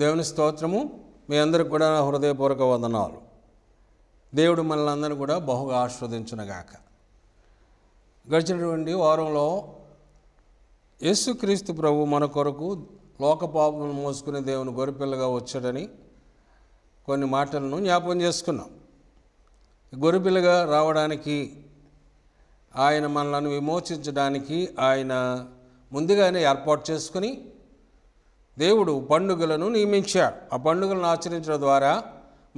దేవుని స్తోత్రము మీ అందరికి కూడా హృదయపూర్వక వందనాలు దేవుడు మనల్ని అందరినీ కూడా బహుగా ఆస్వాదించునగాక గడిచినటువంటి వారంలో యేసుక్రీస్తు ప్రభు మన కొరకు లోకపాపం మోసుకునే దేవుని గొరిపిల్లగా వచ్చాడని కొన్ని మాటలను జ్ఞాపకం చేసుకున్నాం గొరిపిల్లగా రావడానికి ఆయన మనలను విమోచించడానికి ఆయన ముందుగానే ఏర్పాటు చేసుకుని దేవుడు పండుగలను నియమించాడు ఆ పండుగలను ఆచరించడం ద్వారా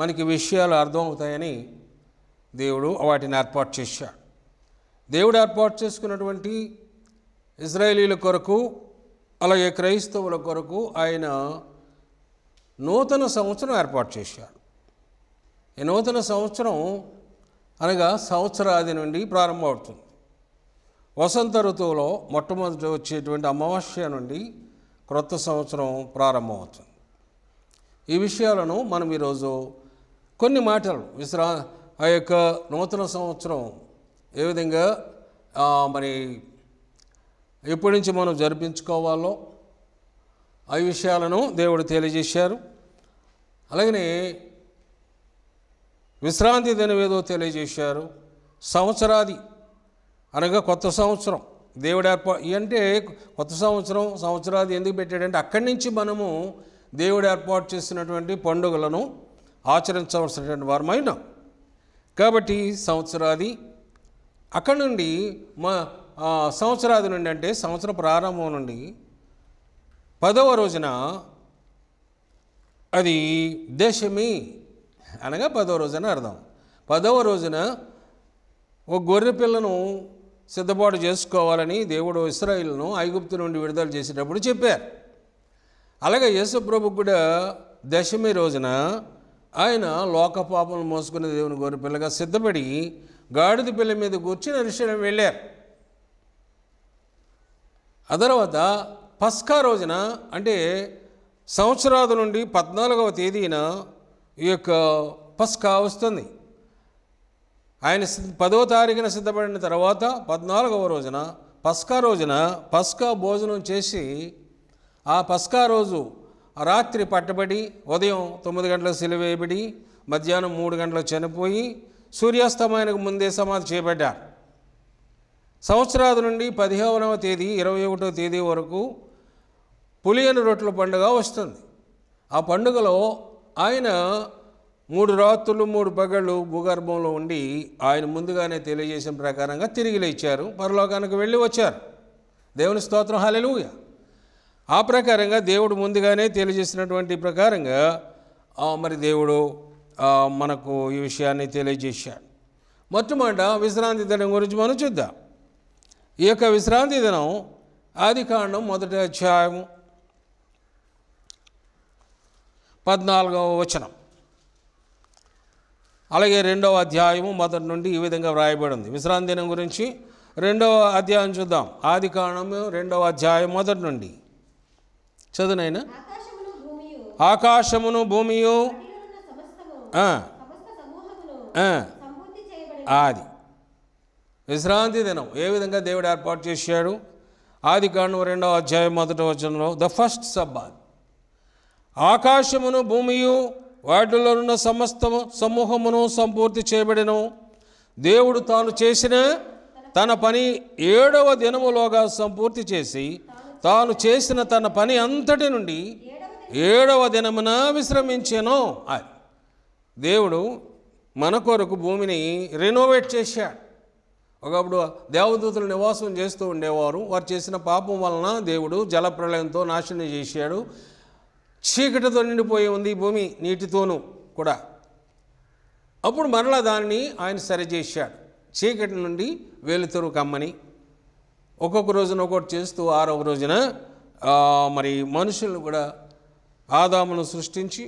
మనకి విషయాలు అర్థమవుతాయని దేవుడు వాటిని ఏర్పాటు చేశాడు దేవుడు ఏర్పాటు చేసుకున్నటువంటి ఇజ్రాయేలీల కొరకు అలాగే క్రైస్తవుల కొరకు ఆయన నూతన సంవత్సరం ఏర్పాటు చేశాడు ఈ నూతన సంవత్సరం అనగా సంవత్సరాది నుండి ప్రారంభమవుతుంది వసంత ఋతువులో మొట్టమొదటి వచ్చేటువంటి అమావాస్య నుండి క్రొత్త సంవత్సరం ప్రారంభమవుతుంది ఈ విషయాలను మనం ఈరోజు కొన్ని మాటలు విశ్రా ఆ యొక్క నూతన సంవత్సరం ఏ విధంగా మరి ఎప్పటి నుంచి మనం జరిపించుకోవాలో ఆ విషయాలను దేవుడు తెలియజేశారు అలాగనే విశ్రాంతి దినవేదో తెలియజేశారు సంవత్సరాది అనగా కొత్త సంవత్సరం దేవుడు ఏర్పా అంటే కొత్త సంవత్సరం సంవత్సరాది ఎందుకు పెట్టాడంటే అక్కడి నుంచి మనము దేవుడు ఏర్పాటు చేసినటువంటి పండుగలను ఆచరించవలసినటువంటి వారమైన కాబట్టి సంవత్సరాది అక్కడి నుండి మా సంవత్సరాది నుండి అంటే సంవత్సర ప్రారంభం నుండి పదవ రోజున అది దేశమి అనగా పదవ రోజున అర్థం పదవ రోజున ఒక గొర్రె పిల్లను సిద్ధపాటు చేసుకోవాలని దేవుడు ఇస్రాయిల్ను ఐగుప్తు నుండి విడుదల చేసేటప్పుడు చెప్పారు అలాగే యేసుప్రభు కూడా దశమి రోజున ఆయన లోక పాపం మోసుకునే దేవుని గోరు పిల్లగా సిద్ధపడి గాడిద పిల్ల మీద కూర్చి అరిశనం వెళ్ళారు ఆ తర్వాత పస్కా రోజున అంటే సంవత్సరాది నుండి పద్నాలుగవ తేదీన ఈ యొక్క పస్కా వస్తుంది ఆయన పదో తారీఖున సిద్ధపడిన తర్వాత పద్నాలుగవ రోజున పస్కా రోజున పస్కా భోజనం చేసి ఆ పస్కా రోజు రాత్రి పట్టబడి ఉదయం తొమ్మిది గంటలకు సిలివేయబడి మధ్యాహ్నం మూడు గంటలకు చనిపోయి సూర్యాస్తమయానికి ముందే సమాధి చేపట్టారు సంవత్సరాది నుండి పదిహేనవ తేదీ ఇరవై ఒకటవ తేదీ వరకు పులియని రొట్టెల పండుగ వస్తుంది ఆ పండుగలో ఆయన మూడు రాత్రులు మూడు పగళ్ళు భూగర్భంలో ఉండి ఆయన ముందుగానే తెలియజేసిన ప్రకారంగా తిరిగి లేచారు పరలోకానికి వెళ్ళి వచ్చారు దేవుని స్తోత్రం హాలెలుయ ఆ ప్రకారంగా దేవుడు ముందుగానే తెలియజేసినటువంటి ప్రకారంగా మరి దేవుడు మనకు ఈ విషయాన్ని తెలియజేశాడు మొట్టమొదట విశ్రాంతి దినం గురించి మనం చూద్దాం ఈ యొక్క విశ్రాంతి దినం ఆది కాండం మొదటి అధ్యాయము పద్నాలుగవ వచనం అలాగే రెండవ అధ్యాయము మొదటి నుండి ఈ విధంగా వ్రాయబడి ఉంది విశ్రాంతి దినం గురించి రెండవ అధ్యాయం చూద్దాం ఆది కాణము రెండవ అధ్యాయం మొదటి నుండి చదువునైనా ఆకాశమును భూమియు ఆది విశ్రాంతి దినం ఏ విధంగా దేవుడు ఏర్పాటు చేశాడు ఆది కాణము రెండవ అధ్యాయం మొదటి వచనంలో ద ఫస్ట్ సబ్బాత్ ఆకాశమును భూమియు వాటిలో ఉన్న సమస్త సమూహమును సంపూర్తి చేయబడెను దేవుడు తాను చేసిన తన పని ఏడవ దినములోగా సంపూర్తి చేసి తాను చేసిన తన పని అంతటి నుండి ఏడవ దినమున విశ్రమించాను అది దేవుడు మన కొరకు భూమిని రెనోవేట్ చేశాడు ఒకప్పుడు దేవదూతులు నివాసం చేస్తూ ఉండేవారు వారు చేసిన పాపం వలన దేవుడు జలప్రలయంతో నాశనం చేశాడు చీకటితో నిండిపోయి ఉంది భూమి నీటితోనూ కూడా అప్పుడు మరలా దానిని ఆయన సరిచేశాడు చీకటి నుండి వెలుతురు కమ్మని ఒక్కొక్క రోజున ఒక్కొక్కటి చేస్తూ ఆరవ రోజున మరి మనుషులను కూడా ఆదామును సృష్టించి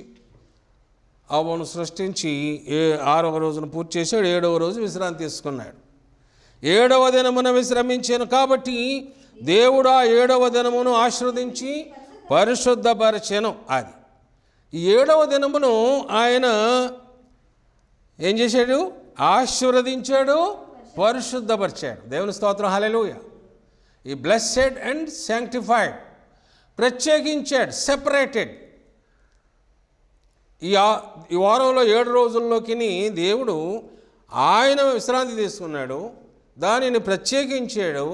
ఆవును సృష్టించి ఏ ఆరవ రోజున పూర్తి చేశాడు ఏడవ రోజు విశ్రాంతి తీసుకున్నాడు ఏడవ దినమున విశ్రమించాను కాబట్టి దేవుడు ఆ ఏడవ దినమును ఆశ్రవదించి పరిశుద్ధపరచను అది ఏడవ దినమును ఆయన ఏం చేశాడు ఆశీర్వదించాడు పరిశుద్ధపరిచాడు దేవుని స్తోత్రం హలెలుయ ఈ బ్లెస్సెడ్ అండ్ శాంక్టిఫైడ్ ప్రత్యేకించాడు సెపరేటెడ్ ఈ ఈ వారంలో ఏడు రోజుల్లోకి దేవుడు ఆయన విశ్రాంతి తీసుకున్నాడు దానిని ప్రత్యేకించాడు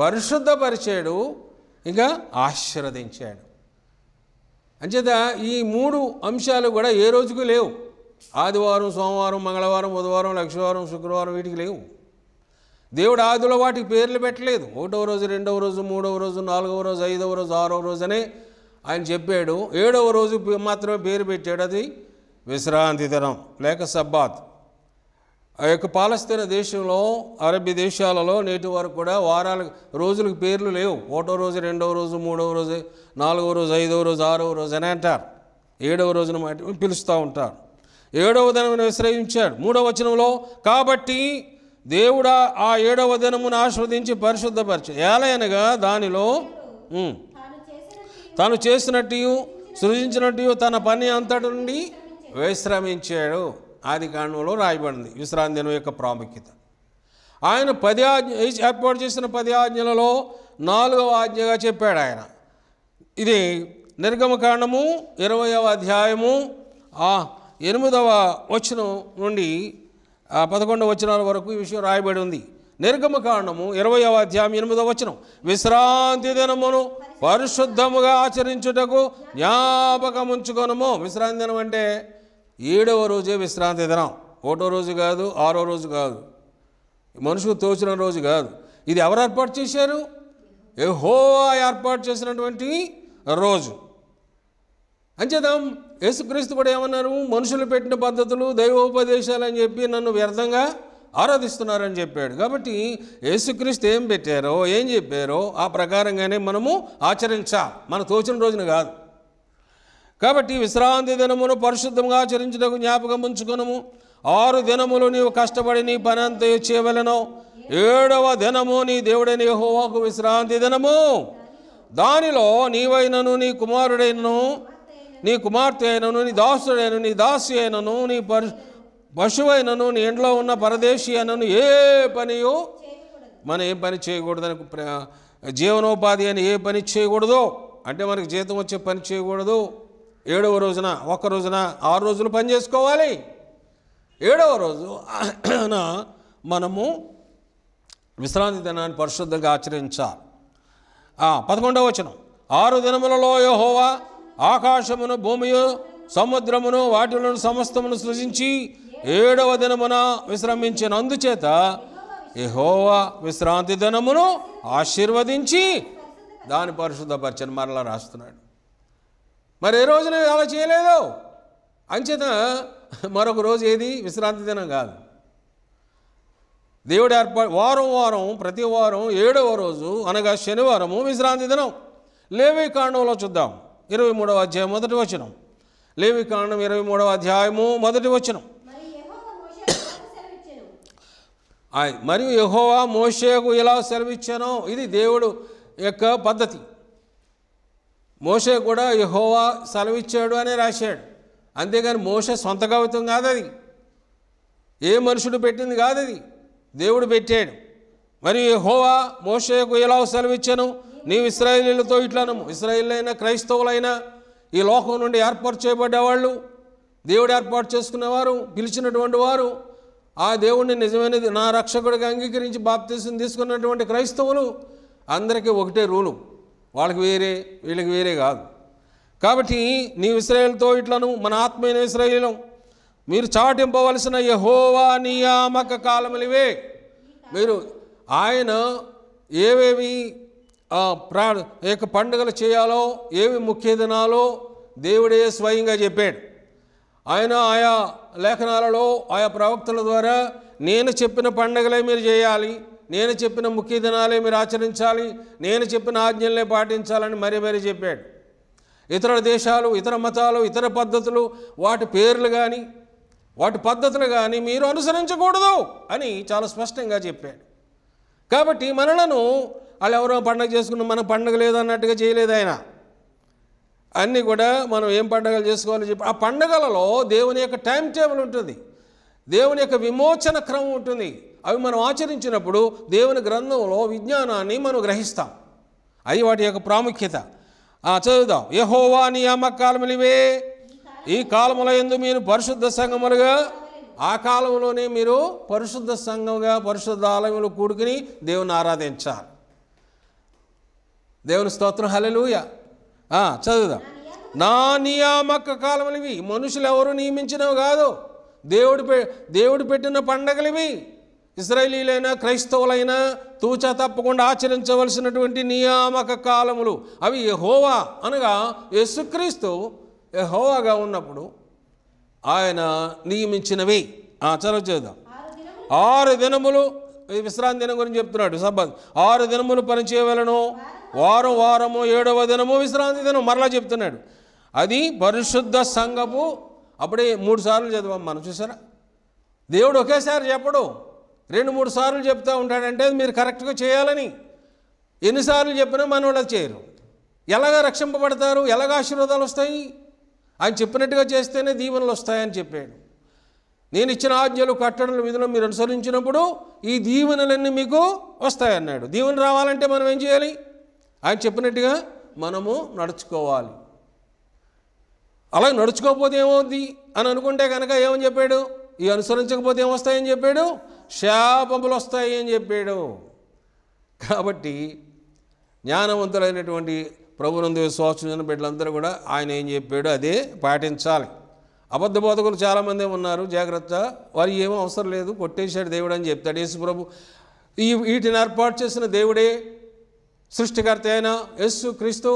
పరిశుద్ధపరిచాడు ఇక ఆశీర్వదించాడు అంచేత ఈ మూడు అంశాలు కూడా ఏ రోజుకు లేవు ఆదివారం సోమవారం మంగళవారం బుధవారం లక్షవారం శుక్రవారం వీటికి లేవు దేవుడు ఆదిలో వాటికి పేర్లు పెట్టలేదు ఒకటవ రోజు రెండవ రోజు మూడవ రోజు నాలుగవ రోజు ఐదవ రోజు ఆరవ రోజు అని ఆయన చెప్పాడు ఏడవ రోజు మాత్రమే పేరు పెట్టాడు అది విశ్రాంతి దినం లేక సబ్బాత్ ఆ యొక్క పాలస్తీన దేశంలో అరబీ దేశాలలో నేటి వరకు కూడా వారాల రోజులకు పేర్లు లేవు ఒకటో రోజు రెండవ రోజు మూడవ రోజు నాలుగవ రోజు ఐదవ రోజు ఆరవ రోజు అని అంటారు ఏడవ రోజున మాట పిలుస్తూ ఉంటారు ఏడవ దినమును విశ్రయించాడు మూడవ వచనంలో కాబట్టి దేవుడు ఆ ఏడవ దినమును ఆస్వాదించి పరిశుద్ధపరిచ ఏలయనగా దానిలో తను చేసినట్టు సృజించినట్టు తన పని అంతటి నుండి విశ్రమించాడు ఆది కాండంలో రాయబడింది విశ్రాంతి దినం యొక్క ప్రాముఖ్యత ఆయన పది ఆజ్ఞ ఏర్పాటు చేసిన పది ఆజ్ఞలలో నాలుగవ ఆజ్ఞగా చెప్పాడు ఆయన ఇది నిర్గమకాండము ఇరవయవ అధ్యాయము ఆ ఎనిమిదవ వచనం నుండి పదకొండవ వచనాల వరకు ఈ విషయం రాయబడి ఉంది నిర్గమకాండము ఇరవయవ అధ్యాయం ఎనిమిదవ వచనం విశ్రాంతి దినమును పరిశుద్ధముగా ఆచరించుటకు జ్ఞాపకముంచుకొనము విశ్రాంతి దినం అంటే ఏడవ రోజే విశ్రాంతి దినం ఒకటో రోజు కాదు ఆరో రోజు కాదు మనుషులు తోచిన రోజు కాదు ఇది ఎవరు ఏర్పాటు చేశారు యహోవా ఏర్పాటు చేసినటువంటి రోజు అంచేదాం యేసుక్రీస్తు కూడా ఏమన్నారు మనుషులు పెట్టిన పద్ధతులు దైవోపదేశాలు అని చెప్పి నన్ను వ్యర్థంగా ఆరాధిస్తున్నారని చెప్పాడు కాబట్టి యేసుక్రీస్తు ఏం పెట్టారో ఏం చెప్పారో ఆ ప్రకారంగానే మనము ఆచరించాలి మన తోచిన రోజున కాదు కాబట్టి విశ్రాంతి దినమును పరిశుద్ధంగా ఆచరించుటకు జ్ఞాపకం ఉంచుకునము ఆరు దినములు నీవు కష్టపడి నీ పని అంత చేయవలను ఏడవ దినము నీ దేవుడైన యహోవాకు విశ్రాంతి దినము దానిలో నీవైనను నీ కుమారుడైనను నీ కుమార్తె అయినను నీ దాసుడైనను నీ దాసి అయినను నీ పరు పశువైనను నీ ఇంట్లో ఉన్న పరదేశి అయినను ఏ పనియు మనం ఏం పని చేయకూడదని జీవనోపాధి అని ఏ పని చేయకూడదు అంటే మనకు జీతం వచ్చే పని చేయకూడదు ఏడవ రోజున ఒక రోజున ఆరు రోజులు పని చేసుకోవాలి ఏడవ రోజు మనము విశ్రాంతి దినాన్ని పరిశుద్ధంగా ఆచరించాలి పదకొండవ వచనం ఆరు దినములలో యహోవా ఆకాశమును భూమియు సముద్రమును వాటిలోని సమస్తమును సృజించి ఏడవ దినమున విశ్రమించిన అందుచేత యహోవా విశ్రాంతి దినమును ఆశీర్వదించి దాని పరిశుద్ధపరచని మరలా రాస్తున్నాడు మరి ఏ రోజున అలా చేయలేదు అంచేత మరొక రోజు ఏది విశ్రాంతి దినం కాదు దేవుడు ఏర్పాటు వారం వారం ప్రతి వారం ఏడవ రోజు అనగా శనివారము విశ్రాంతి దినం లేవి కాండంలో చూద్దాం ఇరవై మూడవ అధ్యాయం మొదటి వచనం లేవి కాండం ఇరవై మూడవ అధ్యాయము మొదటి వచనం మరియు యహోవా మోషేకు ఇలా సెలవిచ్చాను ఇది దేవుడు యొక్క పద్ధతి మోసే కూడా యహోవా సెలవిచ్చాడు అనే రాశాడు అంతేగాని మోస సొంత కవితం కాదు అది ఏ మనుషుడు పెట్టింది కాదు అది దేవుడు పెట్టాడు మరి యహోవా మోసేకు ఎలా సెలవిచ్చాను నీవు ఇస్రాయిలీలతో ఇట్లాను ఇస్రాయిలైనా క్రైస్తవులైనా ఈ లోకం నుండి ఏర్పాటు చేయబడ్డేవాళ్ళు దేవుడు ఏర్పాటు చేసుకునేవారు పిలిచినటువంటి వారు ఆ దేవుడిని నిజమైనది నా రక్షకుడికి అంగీకరించి బాప్తీసం తీసుకున్నటువంటి క్రైస్తవులు అందరికీ ఒకటే రూలు వాళ్ళకి వేరే వీళ్ళకి వేరే కాదు కాబట్టి నీ ఇస్రాయేల్తో ఇట్లను మన ఆత్మైన ఇస్రాయేలం మీరు చాటింపవలసిన యహోవా నియామక కాలములివే మీరు ఆయన ఏవేవి ప్రా యొక్క పండుగలు చేయాలో ఏవి ముఖ్య దినాలో దేవుడే స్వయంగా చెప్పాడు ఆయన ఆయా లేఖనాలలో ఆయా ప్రవక్తల ద్వారా నేను చెప్పిన పండుగలే మీరు చేయాలి నేను చెప్పిన ముఖ్య దినాలే మీరు ఆచరించాలి నేను చెప్పిన ఆజ్ఞలనే పాటించాలని మరీ మరీ చెప్పాడు ఇతర దేశాలు ఇతర మతాలు ఇతర పద్ధతులు వాటి పేర్లు కానీ వాటి పద్ధతులు కానీ మీరు అనుసరించకూడదు అని చాలా స్పష్టంగా చెప్పాడు కాబట్టి మనలను వాళ్ళు ఎవరో పండగ చేసుకున్న మన పండగ లేదన్నట్టుగా చేయలేదు ఆయన అన్నీ కూడా మనం ఏం పండగలు చేసుకోవాలో చెప్పి ఆ పండగలలో దేవుని యొక్క టైం టేబుల్ ఉంటుంది దేవుని యొక్క విమోచన క్రమం ఉంటుంది అవి మనం ఆచరించినప్పుడు దేవుని గ్రంథంలో విజ్ఞానాన్ని మనం గ్రహిస్తాం అది వాటి యొక్క ప్రాముఖ్యత చదువుదాం యహోవా నియామకాలములివే ఈ కాలముల ఎందు మీరు పరిశుద్ధ సంఘములుగా ఆ కాలంలోనే మీరు పరిశుద్ధ సంఘంగా పరిశుద్ధ ఆలయంలో కూడుకుని దేవుని ఆరాధించాలి దేవుని స్తోత్రం హలెలుయ చదువుదాం నా నియామక కాలములు ఇవి మనుషులు ఎవరు నియమించినవి కాదు దేవుడు పె దేవుడు పెట్టిన పండగలు ఇవి ఇజ్రాయలీలైనా క్రైస్తవులైనా తూచా తప్పకుండా ఆచరించవలసినటువంటి నియామక కాలములు అవి యహోవా అనగా యేసుక్రీస్తు యహోవాగా ఉన్నప్పుడు ఆయన నియమించినవి ఆచరణ చేద్దాం ఆరు దినములు విశ్రాంతి దినం గురించి చెప్తున్నాడు సబ్బాద్ ఆరు దినములు పనిచేయవలను వారం వారము ఏడవ దినము విశ్రాంతి దినం మరలా చెప్తున్నాడు అది పరిశుద్ధ సంఘపు అప్పుడే మూడు సార్లు చదివాం మనం చూసారా దేవుడు ఒకేసారి చెప్పడు రెండు మూడు సార్లు చెప్తూ ఉంటాడంటే మీరు కరెక్ట్గా చేయాలని ఎన్నిసార్లు చెప్పినా మనోళ్ళు చేయరు ఎలాగ రక్షింపబడతారు ఎలాగ ఆశీర్వాదాలు వస్తాయి ఆయన చెప్పినట్టుగా చేస్తేనే దీవెనలు వస్తాయని చెప్పాడు నేను ఇచ్చిన ఆజ్ఞలు కట్టడలు విధులు మీరు అనుసరించినప్పుడు ఈ దీవెనలన్నీ మీకు వస్తాయన్నాడు దీవెన రావాలంటే మనం ఏం చేయాలి ఆయన చెప్పినట్టుగా మనము నడుచుకోవాలి అలా నడుచుకోకపోతే ఏమవుద్ది అని అనుకుంటే కనుక ఏమని చెప్పాడు ఇవి అనుసరించకపోతే ఏమొస్తాయని చెప్పాడు శాపములు వస్తాయి అని చెప్పాడు కాబట్టి జ్ఞానవంతులైనటువంటి ప్రభునందు విశ్వాసం బిడ్డలందరూ కూడా ఆయన ఏం చెప్పాడు అదే పాటించాలి అబద్ధ బోధకులు చాలామంది ఉన్నారు జాగ్రత్త వారు ఏమో అవసరం లేదు కొట్టేశాడు దేవుడు అని చెప్తాడు యేసు ప్రభు ఈ వీటిని ఏర్పాటు చేసిన దేవుడే సృష్టికర్త అయిన యేసు క్రీస్తు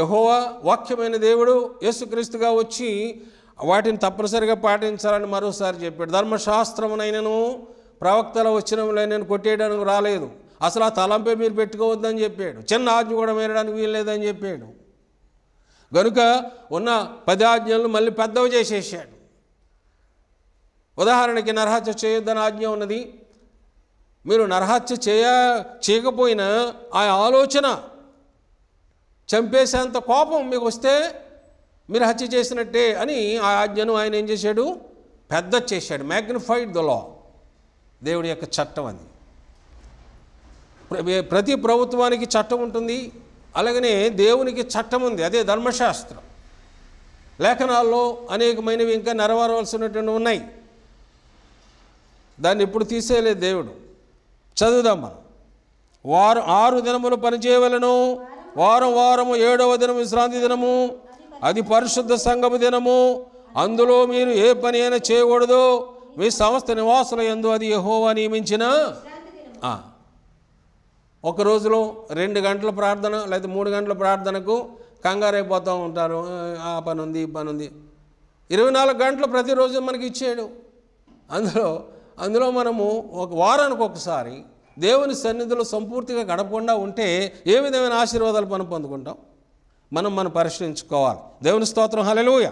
యహోవా వాక్యమైన దేవుడు యేసుక్రీస్తుగా వచ్చి వాటిని తప్పనిసరిగా పాటించాలని మరోసారి చెప్పాడు ధర్మశాస్త్రమునైనను ప్రవక్తల నేను కొట్టేయడానికి రాలేదు అసలు ఆ తలంపే మీరు పెట్టుకోవద్దని చెప్పాడు చిన్న ఆజ్ఞ కూడా మేరడానికి వీల్లేదని చెప్పాడు గనుక ఉన్న పది ఆజ్ఞలు మళ్ళీ పెద్దవి చేసేసాడు ఉదాహరణకి నరహత్య చేయొద్దని ఆజ్ఞ ఉన్నది మీరు నరహత్య చేయ చేయకపోయినా ఆ ఆలోచన చంపేసేంత కోపం మీకు వస్తే మీరు హత్య చేసినట్టే అని ఆ ఆజ్ఞను ఆయన ఏం చేశాడు పెద్ద చేశాడు మ్యాగ్నిఫైడ్ ద లా దేవుడి యొక్క చట్టం అది ప్రతి ప్రభుత్వానికి చట్టం ఉంటుంది అలాగనే దేవునికి చట్టం ఉంది అదే ధర్మశాస్త్రం లేఖనాల్లో అనేకమైనవి ఇంకా నెరవేరవలసినటువంటి ఉన్నాయి దాన్ని ఇప్పుడు తీసేయలేదు దేవుడు చదువుదాం మనం వారం ఆరు దినములు పనిచేయవలను వారం వారము ఏడవ దినం విశ్రాంతి దినము అది పరిశుద్ధ సంఘము దినము అందులో మీరు ఏ పని అయినా చేయకూడదు మీ సంస్థ నివాసుల ఎందు అది యహోవా నియమించిన ఒక రోజులో రెండు గంటల ప్రార్థన లేదా మూడు గంటల ప్రార్థనకు కంగారైపోతూ ఉంటారు ఆ పని ఉంది ఈ పని ఉంది ఇరవై నాలుగు గంటలు ప్రతిరోజు మనకి ఇచ్చాడు అందులో అందులో మనము ఒక వారానికి ఒకసారి దేవుని సన్నిధిలో సంపూర్తిగా గడపకుండా ఉంటే ఏ విధమైన ఆశీర్వాదాలు మనం పొందుకుంటాం మనం మనం పరిశీలించుకోవాలి దేవుని స్తోత్రం హలెలుయ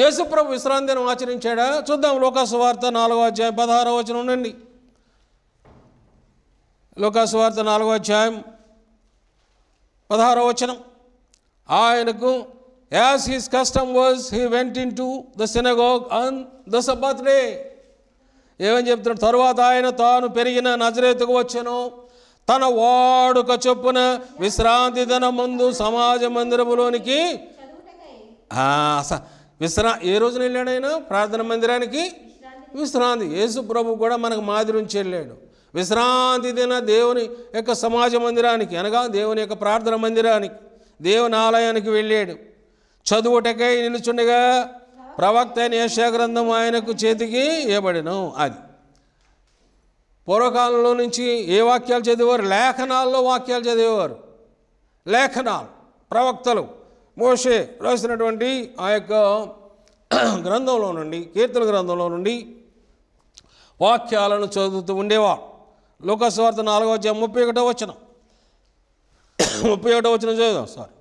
యేసుప్రభు విశ్రాంతి దినం ఆచరించాడా చూద్దాం వార్త నాలుగో అధ్యాయం పదహారో వచనం ఉండండి వార్త నాలుగో అధ్యాయం పదహారో వచనం ఆయనకు as his custom was he went into the synagogue on the sabbath day ఏమని చెప్తున్నాడు తర్వాత ఆయన తాను పెరిగిన నజరేతకు వచ్చాను తన వాడుక చొప్పున విశ్రాంతి దిన ముందు సమాజ మందిరములోనికి విశ్రా ఏ రోజున వెళ్ళాడు ఆయన ప్రార్థన మందిరానికి విశ్రాంతి యేసు ప్రభు కూడా మనకు మాదిరి నుంచి వెళ్ళాడు విశ్రాంతి దిన దేవుని యొక్క సమాజ మందిరానికి అనగా దేవుని యొక్క ప్రార్థన మందిరానికి దేవుని ఆలయానికి వెళ్ళాడు చదువుటకై నిలుచుండగా ప్రవక్త అయిన యశాగ్రంథం ఆయనకు చేతికి ఇవ్వబడిను అది పూర్వకాలంలో నుంచి ఏ వాక్యాలు చదివేవారు లేఖనాల్లో వాక్యాలు చదివేవారు లేఖనాలు ప్రవక్తలు మోషే రాసినటువంటి ఆ యొక్క గ్రంథంలో నుండి కీర్తన గ్రంథంలో నుండి వాక్యాలను చదువుతూ ఉండేవాడు లోకస్వార్థ నాలుగో వచ్చే ముప్పై ఒకటో వచ్చిన ముప్పై ఒకటో వచ్చిన చదువుదాం సారీ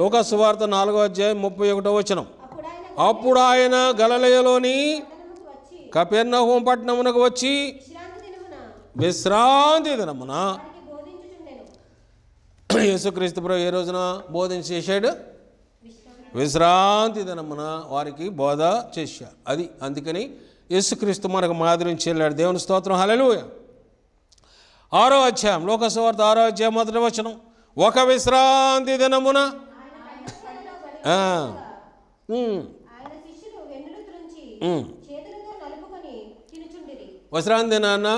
లోకస్వార్థ నాలుగో అధ్యాయం ముప్పై ఒకటో వచ్చిన అప్పుడు ఆయన గలలయలోని కపెర్ణహోం పట్టణమునకు వచ్చి విశ్రాంతి దినమున యేసుక్రీస్తు ప్రభు ఏ రోజున బోధన చేశాడు విశ్రాంతి దినమున వారికి బోధ చేశాడు అది అందుకని యేసుక్రీస్తు మనకు మాదిరిని వెళ్ళాడు దేవుని స్తోత్రం హలలు ఆరో అధ్యాయం లోకసవార్త ఆరో అధ్యాయం మొదటి వచ్చిన ఒక విశ్రాంతి దినమున విశ్రాంతి నాన్న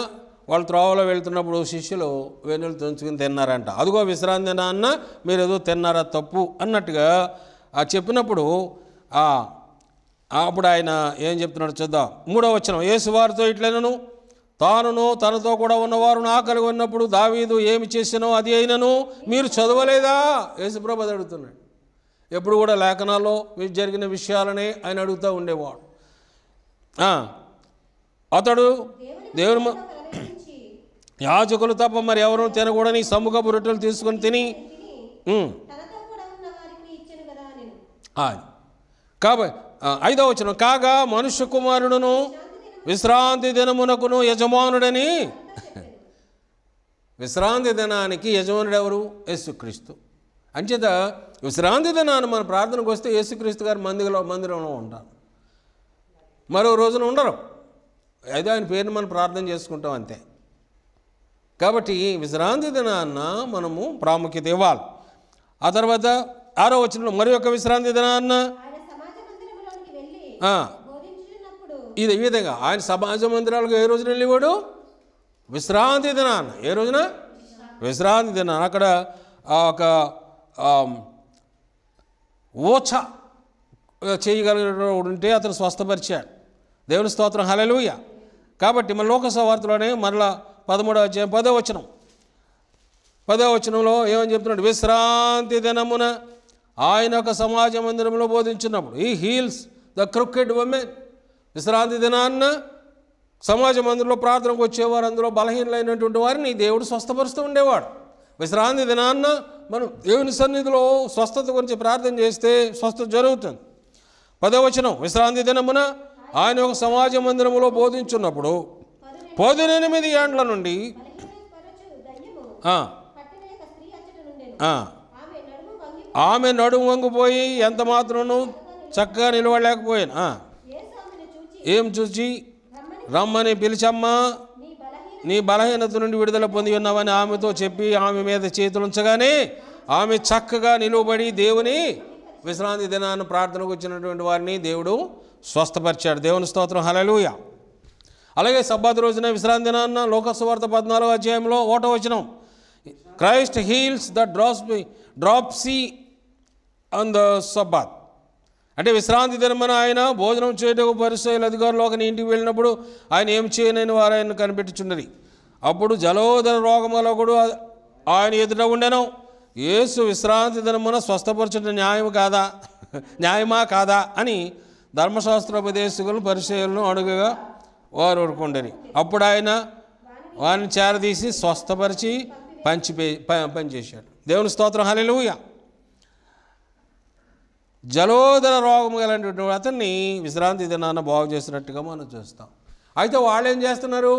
వాళ్ళు త్రోవలో వెళ్తున్నప్పుడు శిష్యులు వెన్నులు తుంచుకుని తిన్నారంట అదిగో విశ్రాంతి నాన్న మీరు ఏదో తిన్నారా తప్పు అన్నట్టుగా ఆ చెప్పినప్పుడు అప్పుడు ఆయన ఏం చెప్తున్నాడు చూద్దాం మూడో వచ్చిన వారితో ఇట్లైనను తానును తనతో కూడా ఉన్నవారు కలిగి ఉన్నప్పుడు దావీదు ఏమి చేసినో అది అయినను మీరు చదవలేదా యేసుప్రభు అడుగుతున్నాడు ఎప్పుడు కూడా లేఖనాల్లో జరిగిన విషయాలనే ఆయన అడుగుతూ ఉండేవాడు అతడు దేవుని యాజకులు తప్ప మరి ఎవరు తినకూడని సముఖపు రొట్టెలు తీసుకొని తిని కాబట్టి ఐదో వచ్చిన కాగా మనుష్య కుమారుడును విశ్రాంతి దినమునకును యజమానుడని విశ్రాంతి దినానికి యజమానుడు ఎవరు యేసుక్రీస్తు అంచేత విశ్రాంతి దినాన్ని మన ప్రార్థనకు వస్తే యేసుక్రీస్తు గారు మందిలో మందిరంలో ఉంటారు మరో రోజున ఉండరు ఏదో ఆయన పేరుని మనం ప్రార్థన చేసుకుంటాం అంతే కాబట్టి విశ్రాంతి దినాన్న మనము ప్రాముఖ్యత ఇవ్వాలి ఆ తర్వాత ఆరో వచ్చిన మరి యొక్క విశ్రాంతి దినాన్న ఇది ఈ విధంగా ఆయన సమాజ మందిరాలకు ఏ రోజున వెళ్ళేవాడు విశ్రాంతి దినాన్న ఏ రోజున విశ్రాంతి దినాన్న అక్కడ ఒక ఓచ చేయగలిగిన ఉంటే అతను స్వస్థపరిచాడు దేవుని స్తోత్రం హలలుయ్యా కాబట్టి మన లోక సవార్తలోనే మరలా పదమూడవ అధ్యాయం పదో వచనం పదో వచనంలో ఏమని చెప్తున్నాడు విశ్రాంతి దినమున ఆయన ఒక సమాజ మందిరంలో బోధించినప్పుడు ఈ హీల్స్ ద క్రికెట్ ఉమెన్ విశ్రాంతి దినాన్న సమాజ మందిరంలో ప్రార్థనకు వచ్చేవారు అందులో బలహీనలైనటువంటి వారిని దేవుడు స్వస్థపరుస్తూ ఉండేవాడు విశ్రాంతి దినాన్న మనం దేవుని సన్నిధిలో స్వస్థత గురించి ప్రార్థన చేస్తే స్వస్థత జరుగుతుంది పదవచనం విశ్రాంతి దినమున ఆయన ఒక సమాజ మందిరంలో బోధించున్నప్పుడు పదునెనిమిది ఏండ్ల నుండి ఆమె నడుము వంగిపోయి ఎంత మాత్రను చక్కగా నిలవలేకపోయాను ఏం చూచి రమ్మని పిలిచమ్మా నీ బలహీనత నుండి విడుదల పొంది ఉన్నావని ఆమెతో చెప్పి ఆమె మీద చేతులుంచగానే ఆమె చక్కగా నిలువబడి దేవుని విశ్రాంతి దినాన్ని ప్రార్థనకు వచ్చినటువంటి వారిని దేవుడు స్వస్థపరిచాడు దేవుని స్తోత్రం హలలుయ అలాగే సబ్బాత్ రోజున విశ్రాంతి దినాన్న లోకసువార్త పద్నాలుగు అధ్యాయంలో ఓట వచనం Christ heals the drops dropsy on the sabbath అంటే విశ్రాంతి దినమన ఆయన భోజనం చేయటకు పరిశీలి అధికారులు ఒక ఇంటికి వెళ్ళినప్పుడు ఆయన ఏం చేయనని వారు ఆయన కనిపెట్టుచున్నది అప్పుడు జలోదర రోగములో కూడా ఆయన ఎదుట ఉండెను ఏసు విశ్రాంతి దినమున స్వస్థపరచుట న్యాయం కాదా న్యాయమా కాదా అని ధర్మశాస్త్రోపదేశకులు పరిశీలను అడుగుగా వారు ఊరుకుండని అప్పుడు ఆయన వారిని చేరదీసి స్వస్థపరిచి పంచిపే పనిచేశాడు దేవుని స్తోత్రం హలెలుయ జలోదర రోగం గలటువంటి అతన్ని విశ్రాంతి దినాన్న బాగు చేసినట్టుగా మనం చూస్తాం అయితే వాళ్ళు ఏం చేస్తున్నారు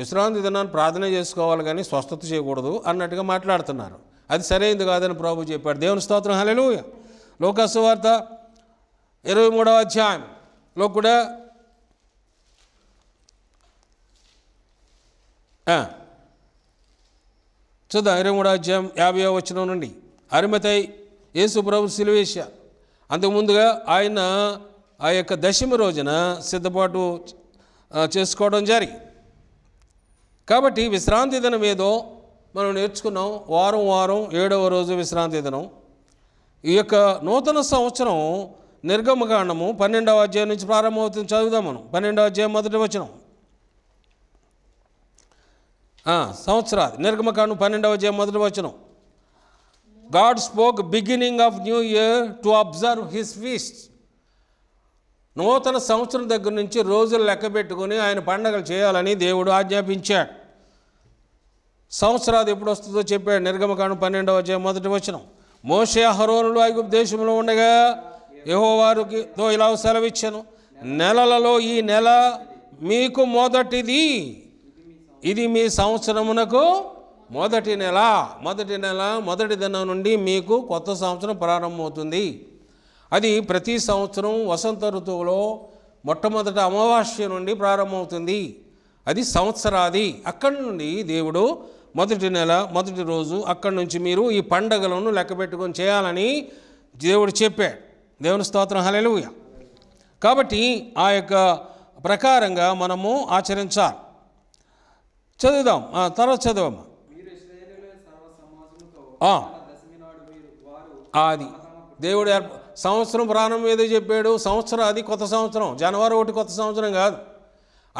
విశ్రాంతి దినాన్ని ప్రార్థన చేసుకోవాలి కానీ స్వస్థత చేయకూడదు అన్నట్టుగా మాట్లాడుతున్నారు అది సరైనది కాదని ప్రభు చెప్పాడు దేవుని స్తోత్రం హలెలుయ లోకస్వార్త ఇరవై మూడవ అధ్యాయంలో కూడా చూద్దాం ఇరవై మూడవ అధ్యాయం యాభై వచ్చిన నుండి అరిమతై యేసు ప్రభు సిలువేశ అంతకుముందుగా ఆయన ఆ యొక్క దశమి రోజున సిద్ధపాటు చేసుకోవడం జరిగి కాబట్టి విశ్రాంతి దినం ఏదో మనం నేర్చుకున్నాం వారం వారం ఏడవ రోజు విశ్రాంతి దినం ఈ యొక్క నూతన సంవత్సరం నిర్గమకాండము పన్నెండవ అధ్యాయం నుంచి ప్రారంభమవుతుంది చదువుదాం మనం పన్నెండవ అధ్యాయం మొదటి వచనం సంవత్సరాది నిర్గమకాండం పన్నెండవ అధ్యాయం మొదటి వచనం God spoke beginning of new year to observe his feast నూతన సంవత్సరం దగ్గర నుంచి రోజులు లెక్క పెట్టుకుని ఆయన పండగలు చేయాలని దేవుడు ఆజ్ఞాపించాడు సంవత్సరాది ఎప్పుడు వస్తుందో చెప్పాడు నిర్గమకాండం పన్నెండవ అధ్యాయం మొదటి వచనం మోషే హరోనులు ఐగుప్ దేశంలో ఉండగా యహోవారుతో ఇలా సెలవిచ్చాను నెలలలో ఈ నెల మీకు మొదటిది ఇది మీ సంవత్సరమునకు మొదటి నెల మొదటి నెల మొదటి దినం నుండి మీకు కొత్త సంవత్సరం ప్రారంభమవుతుంది అది ప్రతి సంవత్సరం వసంత ఋతువులో మొట్టమొదట అమావాస్య నుండి ప్రారంభమవుతుంది అది సంవత్సరాది అక్కడి నుండి దేవుడు మొదటి నెల మొదటి రోజు అక్కడి నుంచి మీరు ఈ పండగలను లెక్క పెట్టుకొని చేయాలని దేవుడు చెప్పాడు దేవుని స్తోత్రం హలెలుయ కాబట్టి ఆ యొక్క ప్రకారంగా మనము ఆచరించాలి చదువుదాం తర్వాత చదువమ్మా అది దేవుడు సంవత్సరం ప్రాణం ఏదో చెప్పాడు సంవత్సరం అది కొత్త సంవత్సరం జనవరి ఒకటి కొత్త సంవత్సరం కాదు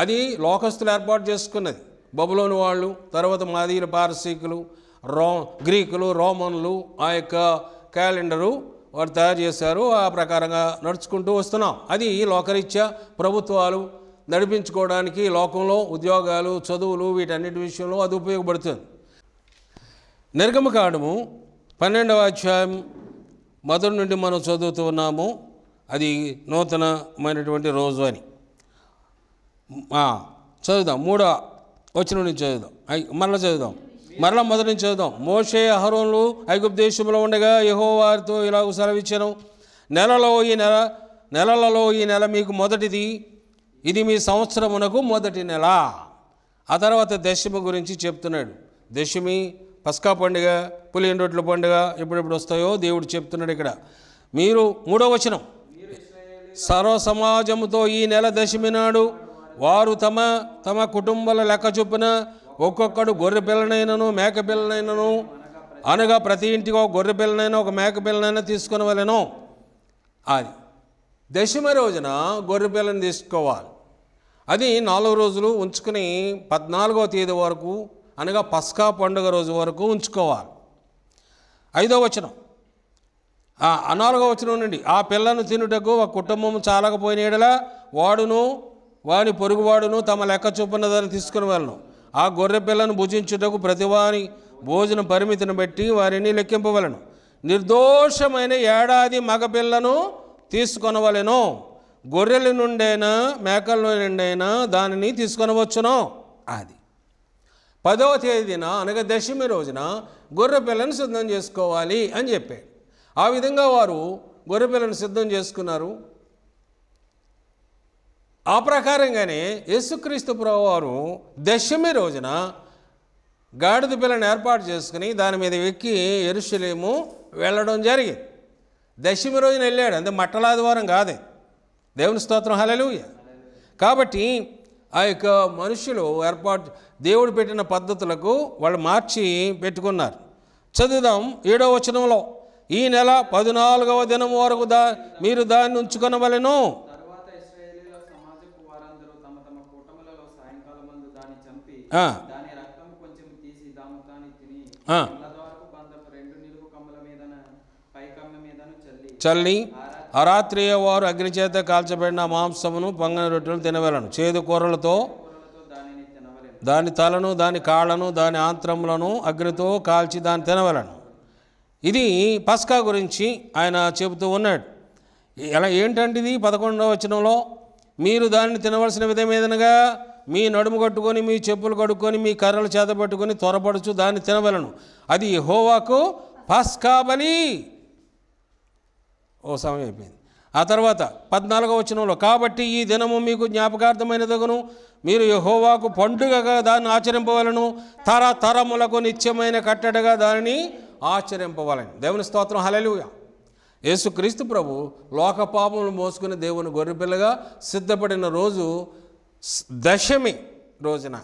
అది లోకస్తులు ఏర్పాటు చేసుకున్నది బబులోని వాళ్ళు తర్వాత మాదీయులు పారసీకులు రో గ్రీకులు రోమన్లు ఆ యొక్క క్యాలెండరు వారు తయారు చేశారు ఆ ప్రకారంగా నడుచుకుంటూ వస్తున్నాం అది లోకరీత్యా ప్రభుత్వాలు నడిపించుకోవడానికి లోకంలో ఉద్యోగాలు చదువులు వీటన్నిటి విషయంలో అది ఉపయోగపడుతుంది నిర్గమకాండము పన్నెండవ అధ్యాయం మొదటి నుండి మనం చదువుతున్నాము అది నూతనమైనటువంటి రోజు అని చదువుదాం మూడో వచ్చిన నుండి చదువుదాం మళ్ళీ చదువుదాం మరలా మొదటి నుంచి చదువుదాం మోషే అహరోన్లు ఐగుప్ దేశంలో ఉండగా యహో వారితో ఇలాగ సెలవిచ్చాను నెలలో ఈ నెల నెలలలో ఈ నెల మీకు మొదటిది ఇది మీ సంవత్సరమునకు మొదటి నెల ఆ తర్వాత దశమి గురించి చెప్తున్నాడు దశమి పస్కా పండుగ పులియెండొట్ల పండుగ ఎప్పుడెప్పుడు వస్తాయో దేవుడు చెప్తున్నాడు ఇక్కడ మీరు మూడో వచనం సర్వ సమాజంతో ఈ నెల దశమి నాడు వారు తమ తమ కుటుంబాల లెక్క చొప్పున ఒక్కొక్కడు గొర్రె పిల్లనైనను మేక పిల్లనైనను అనగా ప్రతి ఇంటికి ఒక గొర్రె పిల్లనైనా ఒక మేక పిల్లనైనా తీసుకుని వెళ్ళను అది దశమ రోజున గొర్రె పిల్లని తీసుకోవాలి అది నాలుగు రోజులు ఉంచుకుని పద్నాలుగవ తేదీ వరకు అనగా పస్కా పండుగ రోజు వరకు ఉంచుకోవాలి ఐదో వచనం నాలుగో వచనం నుండి ఆ పిల్లను తినుటకు ఒక కుటుంబం చాలకపోయిన వాడును వాని పొరుగువాడును తమ లెక్క చూపున్న దాన్ని తీసుకుని వెళ్ళను ఆ గొర్రె పిల్లను భుజించుటకు ప్రతివారి భోజన పరిమితిని బట్టి వారిని లెక్కింపవలను నిర్దోషమైన ఏడాది మగపిల్లను తీసుకొనవలెను గొర్రెల నుండైనా మేకల నుండైనా దానిని తీసుకొనవచ్చును అది పదవ తేదీన అనగా దశమి రోజున గొర్రె పిల్లను సిద్ధం చేసుకోవాలి అని చెప్పాడు ఆ విధంగా వారు గొర్రె పిల్లను సిద్ధం చేసుకున్నారు ఆ ప్రకారంగానే యేసుక్రీస్తు ప్రభువారు దశమి రోజున గాడిద పిల్లను ఏర్పాటు చేసుకుని దాని మీద ఎక్కి ఎరుసలేము వెళ్ళడం జరిగింది దశమి రోజున వెళ్ళాడు అంటే మట్టలాదివారం కాదే దేవుని స్తోత్రం హలలుయ కాబట్టి ఆ యొక్క మనుషులు ఏర్పాటు దేవుడు పెట్టిన పద్ధతులకు వాళ్ళు మార్చి పెట్టుకున్నారు చదువుదాం ఏడవ వచనంలో ఈ నెల పద్నాలుగవ దినం వరకు దా మీరు దాన్ని ఉంచుకొనవలను చల్లి అరాత్రియ వారు అగ్నిచేత కాల్చబడిన మాంసమును పొంగని రొట్టెలు తినవలను చేదు కూరలతో దాని తలను దాని కాళ్ళను దాని ఆంత్రములను అగ్నితో కాల్చి దాన్ని తినవలను ఇది పస్కా గురించి ఆయన చెబుతూ ఉన్నాడు ఎలా ఏంటంటే ఇది పదకొండవ వచనంలో మీరు దాన్ని తినవలసిన విధం ఏదనగా మీ నడుము కట్టుకొని మీ చెప్పులు కడుక్కొని మీ కర్రలు చేతబట్టుకొని త్వరపడుచు దాన్ని తినవలను అది హోవాకు కాబని ఓ సమయం అయిపోయింది ఆ తర్వాత పద్నాలుగో వచనంలో కాబట్టి ఈ దినము మీకు జ్ఞాపకార్థమైనదగును మీరు యహోవాకు పండుగగా దాన్ని ఆచరింపవలను తరతరములకు నిత్యమైన కట్టడగా దానిని ఆచరింపవాలని దేవుని స్తోత్రం హలలుయ యేసుక్రీస్తు ప్రభు లోక పాపములు మోసుకుని దేవుని గొర్రెపిల్లగా సిద్ధపడిన రోజు దశమి రోజున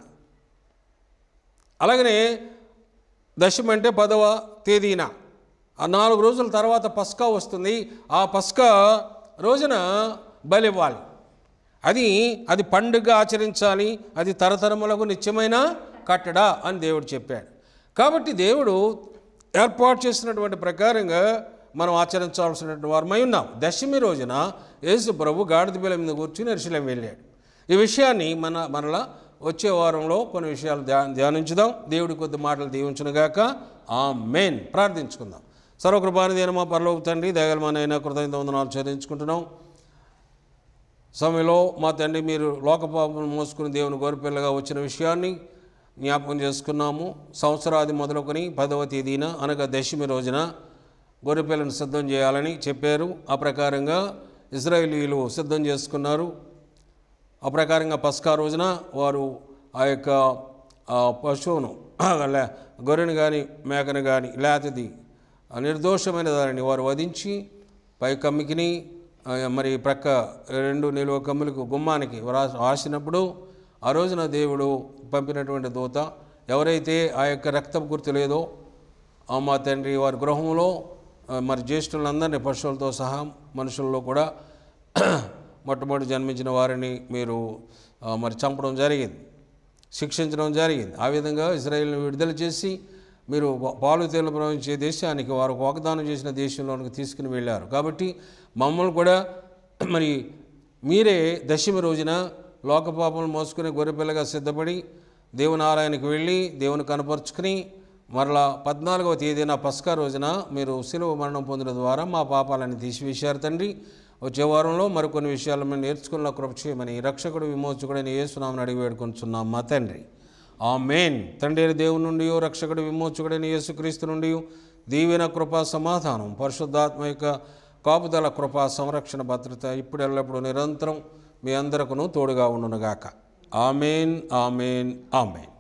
అలాగనే దశమి అంటే పదవ తేదీన ఆ నాలుగు రోజుల తర్వాత పస్కా వస్తుంది ఆ పస్కా రోజున బలివ్వాలి అది అది పండుగ ఆచరించాలి అది తరతరములకు నిత్యమైన కట్టడా అని దేవుడు చెప్పాడు కాబట్టి దేవుడు ఏర్పాటు చేసినటువంటి ప్రకారంగా మనం ఆచరించాల్సినటువంటి వారమై ఉన్నాం దశమి రోజున యేసు ప్రభు గాడిద బిల మీద కూర్చుని ఎరుశలం వెళ్ళాడు ఈ విషయాన్ని మన మరలా వచ్చే వారంలో కొన్ని విషయాలు ధ్యానించుదాం దేవుడి కొద్ది మాటలు దీవించునుగాక ఆ మెయిన్ ప్రార్థించుకుందాం దేని మా పరలోక తండ్రి దయగలమానైనా కృతజ్ఞత వందనాలు చెల్లించుకుంటున్నాం సమయంలో మా తండ్రి మీరు లోకపాపం మోసుకుని దేవుని గోరిపిల్లగా వచ్చిన విషయాన్ని జ్ఞాపకం చేసుకున్నాము సంవత్సరాది మొదలుకొని పదవ తేదీన అనగా దశమి రోజున గొర్రెపిల్లను సిద్ధం చేయాలని చెప్పారు ఆ ప్రకారంగా ఇజ్రాయేలీలు సిద్ధం చేసుకున్నారు ఆ ప్రకారంగా పస్కా రోజున వారు ఆ యొక్క పశువును గొర్రెను కానీ మేకను కానీ లేతది నిర్దోషమైన దానిని వారు వధించి పై కమ్మికిని మరి ప్రక్క రెండు నిలువ కమ్ములకు గుమ్మానికి రాసినప్పుడు ఆ రోజున దేవుడు పంపినటువంటి దూత ఎవరైతే ఆ యొక్క రక్తం గుర్తు లేదో మా తండ్రి వారి గృహంలో మరి జ్యేష్ఠులందరినీ పశువులతో సహా మనుషుల్లో కూడా మొట్టమొదటి జన్మించిన వారిని మీరు మరి చంపడం జరిగింది శిక్షించడం జరిగింది ఆ విధంగా ఇజ్రాయిల్ని విడుదల చేసి మీరు పాలు తేలు ప్రవహించే దేశానికి వారు వాగ్దానం చేసిన దేశంలోనికి తీసుకుని వెళ్ళారు కాబట్టి మమ్మల్ని కూడా మరి మీరే దశమి రోజున లోకపాపం మోసుకుని గొర్రెపిల్లగా సిద్ధపడి దేవుని ఆలయానికి వెళ్ళి దేవుని కనపరుచుకుని మరలా పద్నాలుగవ తేదీన పస్కా రోజున మీరు శిలువ మరణం పొందిన ద్వారా మా పాపాలను తీసివేశారు తండ్రి వచ్చే వారంలో మరికొన్ని విషయాలు మేము నేర్చుకున్న కృప చేయమని రక్షకుడు విమోచకుడైన యేసునామని అడిగి వేడుకొంచున్నాం మా తండ్రి ఆ మెయిన్ తండ్రి దేవుని నుండి రక్షకుడు విమోచకుడైన యేసుక్రీస్తు నుండి దీవెన కృపా సమాధానం పరిశుద్ధాత్మ యొక్క కాపుదల కృపా సంరక్షణ భద్రత ఇప్పుడు ఎల్లప్పుడూ నిరంతరం మీ అందరకును తోడుగా ఉండునుగాక ఆమెన్ ఆమెన్ ఆమెన్